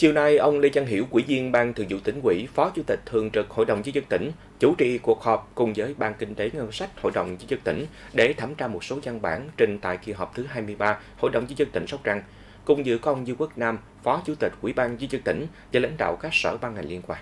Chiều nay, ông Lê Văn Hiểu, Ủy viên Ban Thường vụ tỉnh ủy, Phó Chủ tịch Thường trực Hội đồng Nhân dân tỉnh, chủ trì cuộc họp cùng với Ban Kinh tế Ngân sách Hội đồng Nhân dân tỉnh để thẩm tra một số văn bản trình tại kỳ họp thứ 23 Hội đồng Nhân dân tỉnh Sóc Trăng. Cùng dự có ông Dương Quốc Nam, Phó Chủ tịch Ủy ban Nhân dân tỉnh và lãnh đạo các sở ban ngành liên quan.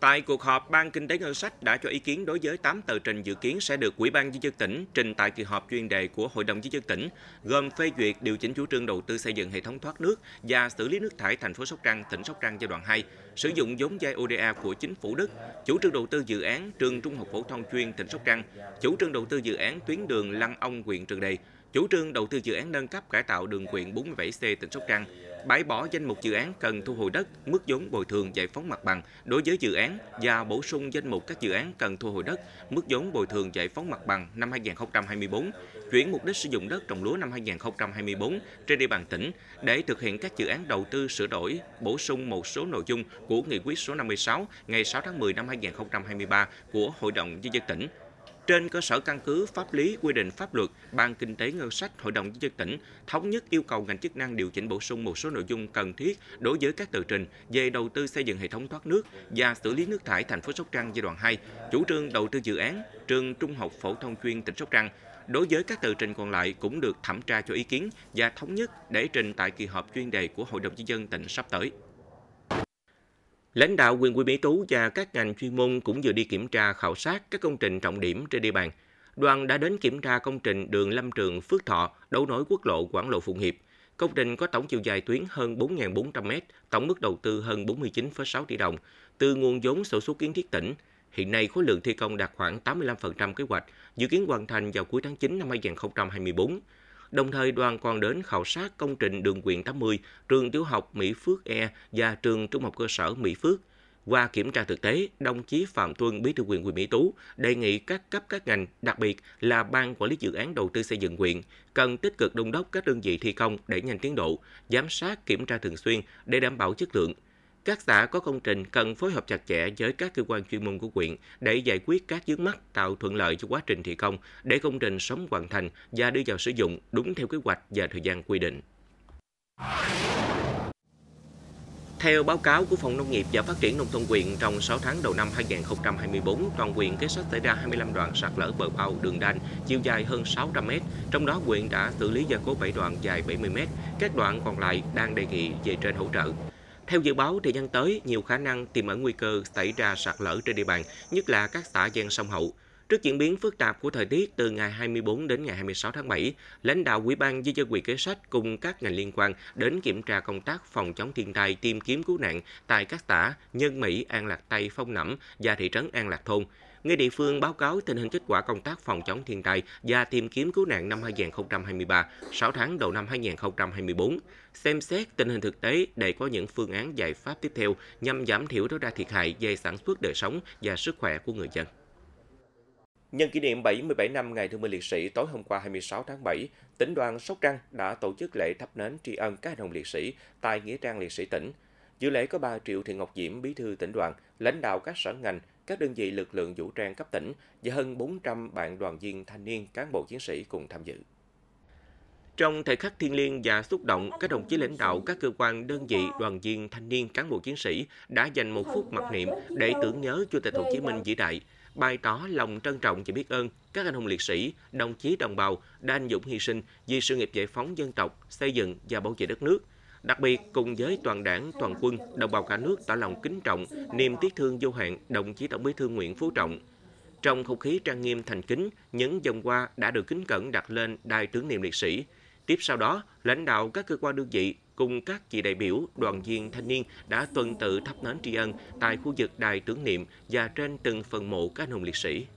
Tại cuộc họp, Ban Kinh tế Ngân sách đã cho ý kiến đối với 8 tờ trình dự kiến sẽ được Ủy ban Nhân dân tỉnh trình tại kỳ họp chuyên đề của Hội đồng Nhân dân tỉnh, gồm phê duyệt điều chỉnh chủ trương đầu tư xây dựng hệ thống thoát nước và xử lý nước thải thành phố Sóc Trăng, tỉnh Sóc Trăng giai đoạn 2, sử dụng vốn vay ODA của chính phủ Đức, chủ trương đầu tư dự án trường Trung học phổ thông chuyên tỉnh Sóc Trăng, chủ trương đầu tư dự án tuyến đường Lăng Ông huyện Trường Đề, chủ trương đầu tư dự án nâng cấp cải tạo đường quyện 47C tỉnh Sóc Trăng, bãi bỏ danh mục dự án cần thu hồi đất, mức vốn bồi thường giải phóng mặt bằng đối với dự án và bổ sung danh mục các dự án cần thu hồi đất, mức vốn bồi thường giải phóng mặt bằng năm 2024, chuyển mục đích sử dụng đất trồng lúa năm 2024 trên địa bàn tỉnh để thực hiện các dự án đầu tư sửa đổi, bổ sung một số nội dung của Nghị quyết số 56 ngày 6 tháng 10 năm 2023 của Hội đồng Nhân dân tỉnh trên cơ sở căn cứ pháp lý quy định pháp luật, Ban Kinh tế Ngân sách Hội đồng Nhân dân tỉnh thống nhất yêu cầu ngành chức năng điều chỉnh bổ sung một số nội dung cần thiết đối với các tờ trình về đầu tư xây dựng hệ thống thoát nước và xử lý nước thải thành phố Sóc Trăng giai đoạn 2, chủ trương đầu tư dự án trường Trung học phổ thông chuyên tỉnh Sóc Trăng. Đối với các tờ trình còn lại cũng được thẩm tra cho ý kiến và thống nhất để trình tại kỳ họp chuyên đề của Hội đồng Nhân dân tỉnh sắp tới. Lãnh đạo quyền quy Mỹ Tú và các ngành chuyên môn cũng vừa đi kiểm tra khảo sát các công trình trọng điểm trên địa bàn. Đoàn đã đến kiểm tra công trình đường Lâm Trường Phước Thọ, đấu nối quốc lộ Quảng Lộ Phụng Hiệp. Công trình có tổng chiều dài tuyến hơn 4.400 m, tổng mức đầu tư hơn 49,6 tỷ đồng, từ nguồn vốn sổ số kiến thiết tỉnh. Hiện nay khối lượng thi công đạt khoảng 85% kế hoạch, dự kiến hoàn thành vào cuối tháng 9 năm 2024. Đồng thời, đoàn còn đến khảo sát công trình đường quyện 80, trường tiểu học Mỹ Phước E và trường trung học cơ sở Mỹ Phước. Qua kiểm tra thực tế, đồng chí Phạm Tuân Bí thư quyền huyện Mỹ Tú đề nghị các cấp các ngành, đặc biệt là Ban Quản lý Dự án Đầu tư xây dựng huyện, cần tích cực đôn đốc các đơn vị thi công để nhanh tiến độ, giám sát kiểm tra thường xuyên để đảm bảo chất lượng, các xã có công trình cần phối hợp chặt chẽ với các cơ quan chuyên môn của quyện để giải quyết các vướng mắc tạo thuận lợi cho quá trình thi công để công trình sớm hoàn thành và đưa vào sử dụng đúng theo kế hoạch và thời gian quy định. Theo báo cáo của Phòng Nông nghiệp và Phát triển Nông thôn quyện trong 6 tháng đầu năm 2024, toàn quyện kế sách xảy ra 25 đoạn sạt lở bờ bao đường đanh, chiều dài hơn 600 m. Trong đó, quyện đã xử lý gia cố 7 đoạn dài 70 m. Các đoạn còn lại đang đề nghị về trên hỗ trợ. Theo dự báo, thời gian tới, nhiều khả năng tiềm ẩn nguy cơ xảy ra sạt lở trên địa bàn, nhất là các xã gian sông Hậu. Trước diễn biến phức tạp của thời tiết từ ngày 24 đến ngày 26 tháng 7, lãnh đạo Ủy ban Di dân quyền kế sách cùng các ngành liên quan đến kiểm tra công tác phòng chống thiên tai tìm kiếm cứu nạn tại các xã Nhân Mỹ, An Lạc Tây, Phong Nẫm và thị trấn An Lạc Thôn. Nghe địa phương báo cáo tình hình kết quả công tác phòng chống thiên tai và tìm kiếm cứu nạn năm 2023, 6 tháng đầu năm 2024, xem xét tình hình thực tế để có những phương án giải pháp tiếp theo nhằm giảm thiểu tối đa thiệt hại về sản xuất đời sống và sức khỏe của người dân. Nhân kỷ niệm 77 năm Ngày Thương binh Liệt sĩ tối hôm qua 26 tháng 7, tỉnh đoàn Sóc Trăng đã tổ chức lễ thắp nến tri ân các đồng liệt sĩ tại Nghĩa trang Liệt sĩ tỉnh. Dự lễ có bà Triệu Thị Ngọc Diễm, bí thư tỉnh đoàn, lãnh đạo các sở ngành, các đơn vị lực lượng vũ trang cấp tỉnh và hơn 400 bạn đoàn viên thanh niên, cán bộ chiến sĩ cùng tham dự. Trong thời khắc thiêng liêng và xúc động, các đồng chí lãnh đạo các cơ quan, đơn vị, đoàn viên, thanh niên, cán bộ chiến sĩ đã dành một phút mặc niệm để tưởng nhớ Chủ tịch Hồ Chí Minh vĩ đại, bày tỏ lòng trân trọng và biết ơn các anh hùng liệt sĩ, đồng chí đồng bào đã anh dũng hy sinh vì sự nghiệp giải phóng dân tộc, xây dựng và bảo vệ đất nước – Đặc biệt, cùng với toàn đảng, toàn quân, đồng bào cả nước tỏ lòng kính trọng, niềm tiếc thương vô hạn đồng chí Tổng bí thư Nguyễn Phú Trọng. Trong không khí trang nghiêm thành kính, những dòng hoa đã được kính cẩn đặt lên đài tưởng niệm liệt sĩ. Tiếp sau đó, lãnh đạo các cơ quan đơn vị cùng các chị đại biểu, đoàn viên thanh niên đã tuần tự thắp nến tri ân tại khu vực đài tưởng niệm và trên từng phần mộ các anh hùng liệt sĩ.